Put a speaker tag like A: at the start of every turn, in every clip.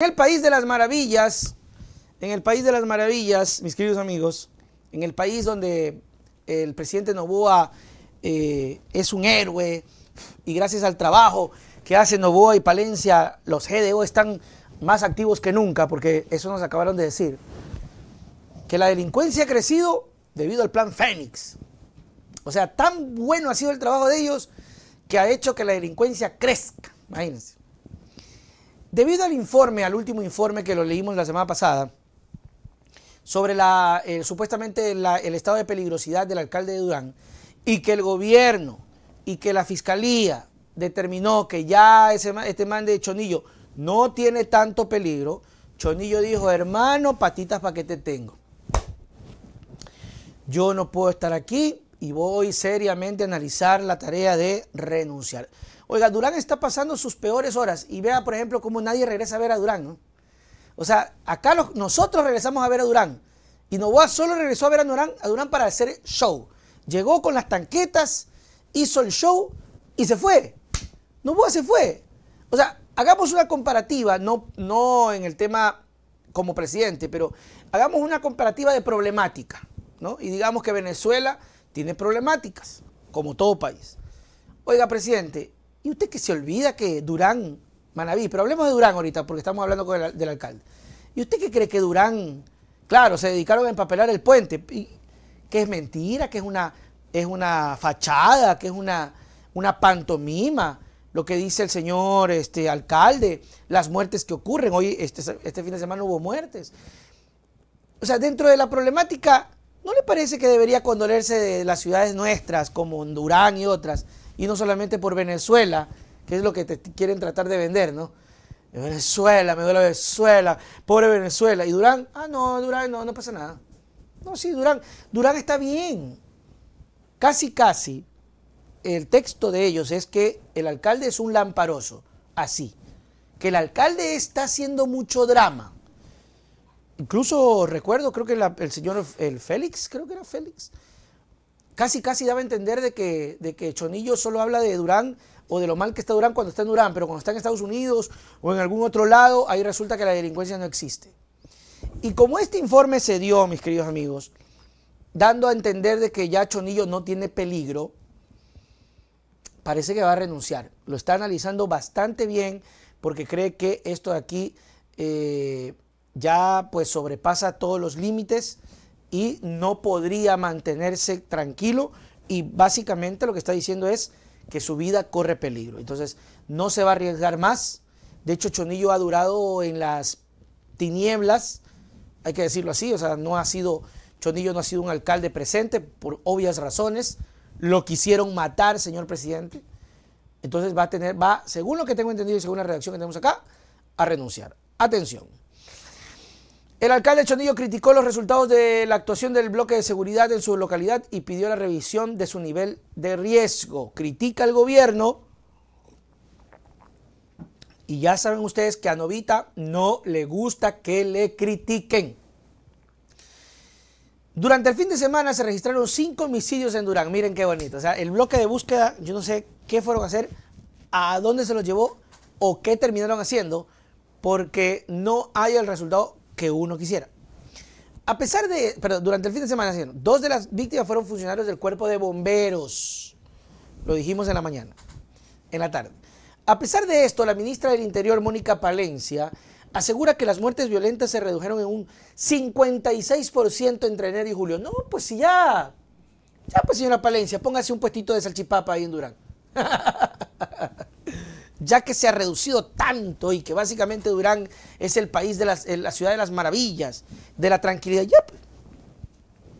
A: En el país de las maravillas, en el país de las maravillas, mis queridos amigos, en el país donde el presidente Novoa eh, es un héroe y gracias al trabajo que hace Novoa y Palencia, los GDO están más activos que nunca, porque eso nos acabaron de decir, que la delincuencia ha crecido debido al plan Fénix. O sea, tan bueno ha sido el trabajo de ellos que ha hecho que la delincuencia crezca, imagínense. Debido al informe, al último informe que lo leímos la semana pasada, sobre la, eh, supuestamente el estado de peligrosidad del alcalde de Durán, y que el gobierno y que la fiscalía determinó que ya este man de Chonillo no tiene tanto peligro, Chonillo dijo, hermano, patitas para que te tengo. Yo no puedo estar aquí y voy seriamente a analizar la tarea de renunciar. Oiga, Durán está pasando sus peores horas y vea, por ejemplo, cómo nadie regresa a ver a Durán, O sea, acá nosotros regresamos a ver a Durán. Y Novoa solo regresó a ver a Durán, a Durán para hacer show. Llegó con las tanquetas, hizo el show y se fue. Novoa se fue. O sea, hagamos una comparativa, no, no en el tema como presidente, pero hagamos una comparativa de problemática, ¿no? Y digamos que Venezuela tiene problemáticas, como todo país. Oiga, presidente, y usted que se olvida que Durán, Manaví, pero hablemos de Durán ahorita porque estamos hablando con el, del alcalde. ¿Y usted que cree que Durán, claro, se dedicaron a empapelar el puente? que es mentira, que es una, es una fachada, que es una, una pantomima, lo que dice el señor este, alcalde, las muertes que ocurren. Hoy, este, este fin de semana hubo muertes. O sea, dentro de la problemática ¿No le parece que debería condolerse de las ciudades nuestras, como Durán y otras, y no solamente por Venezuela, que es lo que te quieren tratar de vender, ¿no? Venezuela, me duele Venezuela, pobre Venezuela. Y Durán, ah, no, Durán, no, no pasa nada. No, sí, Durán, Durán está bien. Casi, casi, el texto de ellos es que el alcalde es un lamparoso, así. Que el alcalde está haciendo mucho drama Incluso recuerdo, creo que el señor el Félix, creo que era Félix, casi casi daba a entender de que, de que Chonillo solo habla de Durán o de lo mal que está Durán cuando está en Durán, pero cuando está en Estados Unidos o en algún otro lado, ahí resulta que la delincuencia no existe. Y como este informe se dio, mis queridos amigos, dando a entender de que ya Chonillo no tiene peligro, parece que va a renunciar. Lo está analizando bastante bien porque cree que esto de aquí eh, ya pues sobrepasa todos los límites y no podría mantenerse tranquilo y básicamente lo que está diciendo es que su vida corre peligro. Entonces no se va a arriesgar más. De hecho, Chonillo ha durado en las tinieblas, hay que decirlo así, o sea, no ha sido, Chonillo no ha sido un alcalde presente por obvias razones. Lo quisieron matar, señor presidente. Entonces va a tener, va, según lo que tengo entendido y según la redacción que tenemos acá, a renunciar. Atención. El alcalde Chonillo criticó los resultados de la actuación del bloque de seguridad en su localidad y pidió la revisión de su nivel de riesgo. Critica al gobierno. Y ya saben ustedes que a Novita no le gusta que le critiquen. Durante el fin de semana se registraron cinco homicidios en Durán. Miren qué bonito. O sea, el bloque de búsqueda, yo no sé qué fueron a hacer, a dónde se los llevó o qué terminaron haciendo, porque no hay el resultado que uno quisiera. A pesar de, perdón, durante el fin de semana, dos de las víctimas fueron funcionarios del cuerpo de bomberos. Lo dijimos en la mañana, en la tarde. A pesar de esto, la ministra del Interior, Mónica Palencia, asegura que las muertes violentas se redujeron en un 56% entre enero y julio. No, pues si ya. Ya, pues señora Palencia, póngase un puestito de salchipapa ahí en Durán. ya que se ha reducido tanto y que básicamente Durán es el país de las, la ciudad de las maravillas, de la tranquilidad, ya, pues,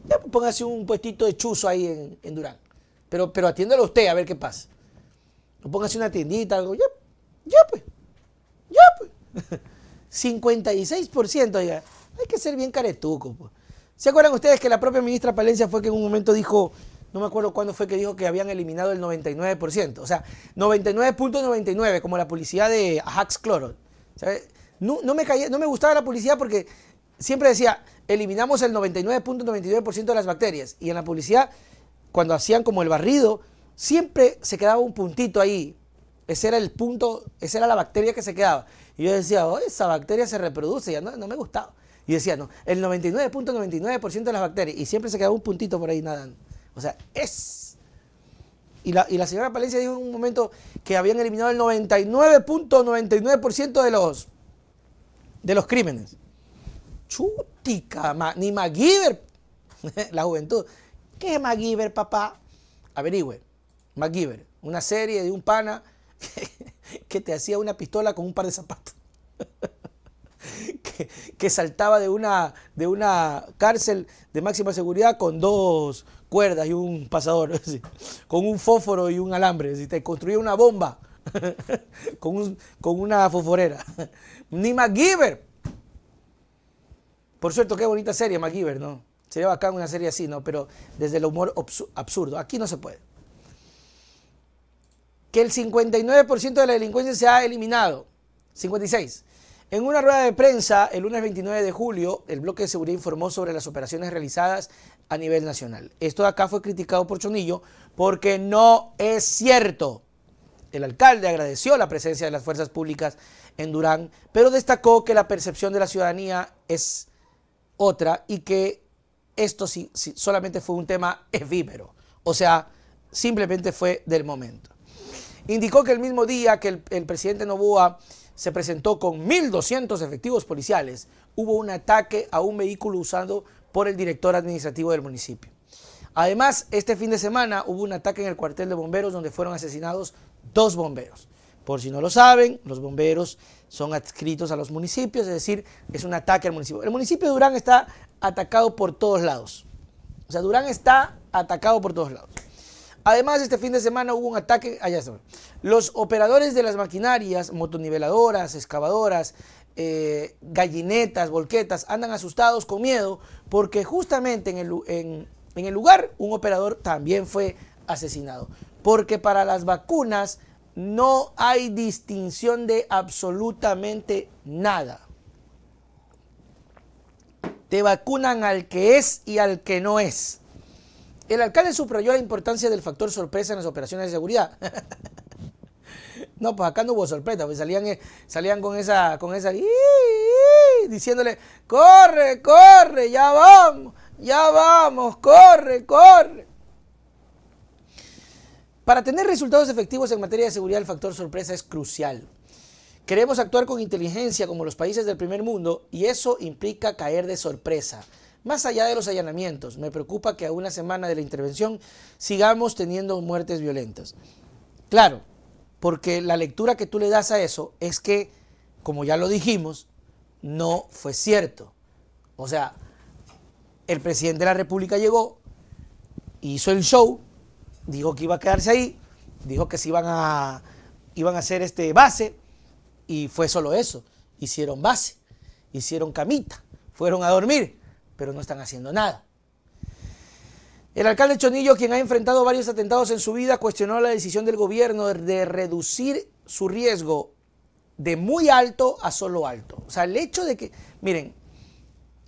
A: ya pues póngase un puestito de chuzo ahí en, Durán. Pero, pero usted a ver qué pasa. No póngase una tiendita, algo, ya, ya pues, ya pues. 56%, oiga, hay que ser bien caretuco. Pues. ¿Se acuerdan ustedes que la propia ministra Palencia fue que en un momento dijo no me acuerdo cuándo fue que dijo que habían eliminado el 99%. O sea, 99.99, como la publicidad de Ajax Cloro. No, me no me gustaba la publicidad porque siempre decía, eliminamos el 99.99% de las bacterias. Y en la publicidad, cuando hacían como el barrido, siempre se quedaba un puntito ahí. Ese era el punto, esa era la bacteria que se quedaba. Y yo decía, oh, esa bacteria se reproduce, ya no, me gustaba. Y decía, no, el 99.99% de las bacterias. Y siempre se quedaba un puntito por ahí nadando. O sea, es. Y la, y la señora Palencia dijo en un momento que habían eliminado el 99.99% de los de los crímenes. Chutica, ni MacGyver, la juventud. ¿Qué es MacGyver, papá? Averigüe. MacGyver, una serie de un pana que te hacía una pistola con un par de zapatos. que, saltaba de una, de una cárcel de máxima seguridad con dos cuerdas y un pasador, con un fósforo y un alambre. Te construía una bomba con, una fosforera. Ni MacGyver. Por cierto, qué bonita serie MacGyver, ¿no? Sería bacán una serie así, ¿no? Pero desde el humor absurdo. Aquí no se puede. Que el 59% de la delincuencia se ha eliminado. 56. En una rueda de prensa el lunes 29 de julio, el bloque de seguridad informó sobre las operaciones realizadas a nivel nacional. Esto acá fue criticado por Chonillo porque no es cierto. El alcalde agradeció la presencia de las fuerzas públicas en Durán, pero destacó que la percepción de la ciudadanía es otra y que esto sí, solamente fue un tema efímero, o sea, simplemente fue del momento. Indicó que el mismo día que el, presidente Novoa se presentó con 1.200 efectivos policiales. Hubo un ataque a un vehículo usado por el director administrativo del municipio. Además, este fin de semana hubo un ataque en el cuartel de bomberos donde fueron asesinados dos bomberos. Por si no lo saben, los bomberos son adscritos a los municipios, es decir, es un ataque al municipio. El municipio de Durán está atacado por todos lados. O sea, Durán está atacado por todos lados. Además, este fin de semana hubo un ataque. Allá ah, Los operadores de las maquinarias, motoniveladoras, excavadoras, eh, gallinetas, volquetas, andan asustados con miedo porque justamente en el lugar un operador también fue asesinado. Porque para las vacunas no hay distinción de absolutamente nada. Te vacunan al que es y al que no es. El alcalde subrayó la importancia del factor sorpresa en las operaciones de seguridad. no, pues acá no hubo sorpresa, pues salían, eh, salían con esa, con esa, diciéndole, corre, corre, ya vamos, ya vamos, corre, corre. Para tener resultados efectivos en materia de seguridad, el factor sorpresa es crucial. Queremos actuar con inteligencia como los países del primer mundo y eso implica caer de sorpresa. Más allá de los allanamientos, me preocupa que a una semana de la intervención sigamos teniendo muertes violentas. Claro, porque la lectura que tú le das a eso es que, como ya lo dijimos, no fue cierto. O sea, el presidente de la República llegó, hizo el show, dijo que iba a quedarse ahí, dijo que se iban a, iban a hacer este base, y fue solo eso. Hicieron base, hicieron camita, fueron a dormir pero no están haciendo nada. El alcalde Chonillo, quien ha enfrentado varios atentados en su vida, cuestionó la decisión del gobierno de reducir su riesgo de muy alto a solo alto. O sea, el hecho de que, miren,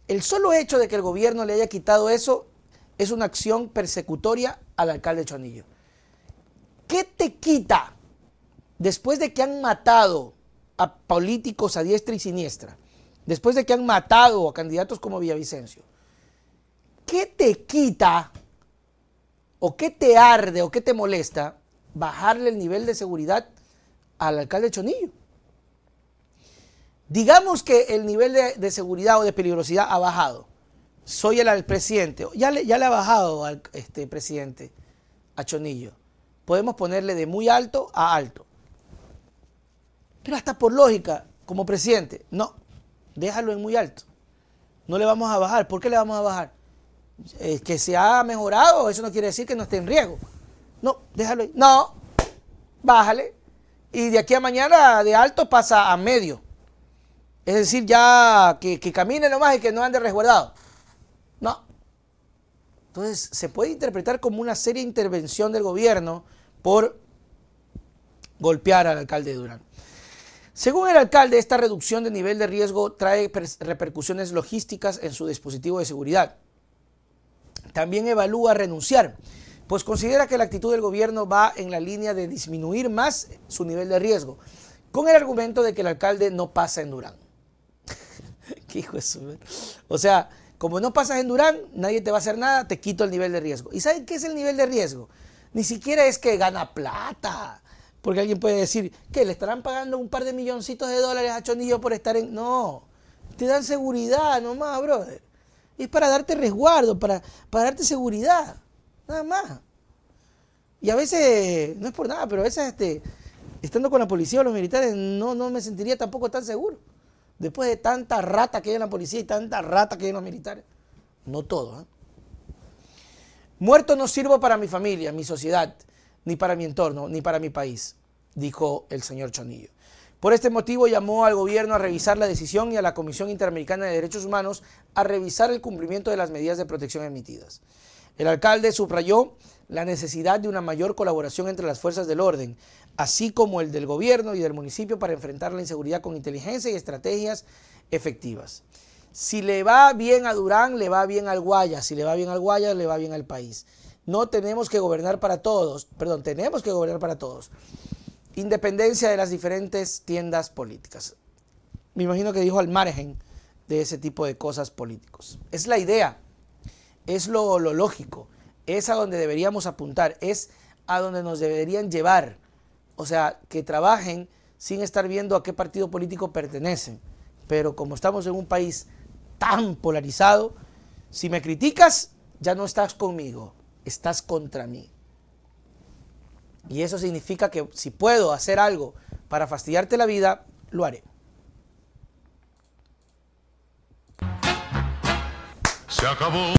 A: el solo hecho de que el gobierno le haya quitado eso es una acción persecutoria al alcalde Chonillo. ¿Qué te quita después de que han matado a políticos a diestra y siniestra, después de que han matado a candidatos como Villavicencio, ¿qué te quita o qué te arde o qué te molesta bajarle el nivel de seguridad al alcalde Chonillo? Digamos que el nivel de, seguridad o de peligrosidad ha bajado. Soy el, presidente. Ya le, ya le ha bajado al este, presidente a Chonillo. Podemos ponerle de muy alto a alto. Pero hasta por lógica, como presidente, no, déjalo en muy alto. No le vamos a bajar. ¿Por qué le vamos a bajar? Eh, que se ha mejorado, eso no quiere decir que no esté en riesgo. No, déjalo ahí. No, bájale. Y de aquí a mañana de alto pasa a medio. Es decir, ya que, que camine nomás y que no ande resguardado. No. Entonces, se puede interpretar como una seria intervención del gobierno por golpear al alcalde de Durán. Según el alcalde, esta reducción de nivel de riesgo trae repercusiones logísticas en su dispositivo de seguridad. También evalúa renunciar, pues considera que la actitud del gobierno va en la línea de disminuir más su nivel de riesgo, con el argumento de que el alcalde no pasa en Durán. ¿Qué hijo es O sea, como no pasas en Durán, nadie te va a hacer nada, te quito el nivel de riesgo. ¿Y saben qué es el nivel de riesgo? Ni siquiera es que gana plata. Porque alguien puede decir que le estarán pagando un par de milloncitos de dólares a Chonillo por estar en. No, te dan seguridad nomás, brother es para darte resguardo, para, para darte seguridad, nada más. Y a veces, no es por nada, pero a veces este, estando con la policía o los militares no, no me sentiría tampoco tan seguro. Después de tanta rata que hay en la policía y tanta rata que hay en los militares. No todo. ¿eh? Muerto no sirvo para mi familia, mi sociedad, ni para mi entorno, ni para mi país, dijo el señor Chonillo. Por este motivo llamó al gobierno a revisar la decisión y a la Comisión Interamericana de Derechos Humanos a revisar el cumplimiento de las medidas de protección emitidas. El alcalde subrayó la necesidad de una mayor colaboración entre las fuerzas del orden, así como el del gobierno y del municipio para enfrentar la inseguridad con inteligencia y estrategias efectivas. Si le va bien a Durán, le va bien al Guaya. Si le va bien al Guaya, le va bien al país. No tenemos que gobernar para todos. Perdón, tenemos que gobernar para todos independencia de las diferentes tiendas políticas. Me imagino que dijo al margen de ese tipo de cosas políticos. Es la idea, es lo, lo lógico, es a donde deberíamos apuntar, es a donde nos deberían llevar. O sea, que trabajen sin estar viendo a qué partido político pertenecen. Pero como estamos en un país tan polarizado, si me criticas, ya no estás conmigo, estás contra mí. Y eso significa que si puedo hacer algo para fastidiarte la vida, lo haré. Se acabó.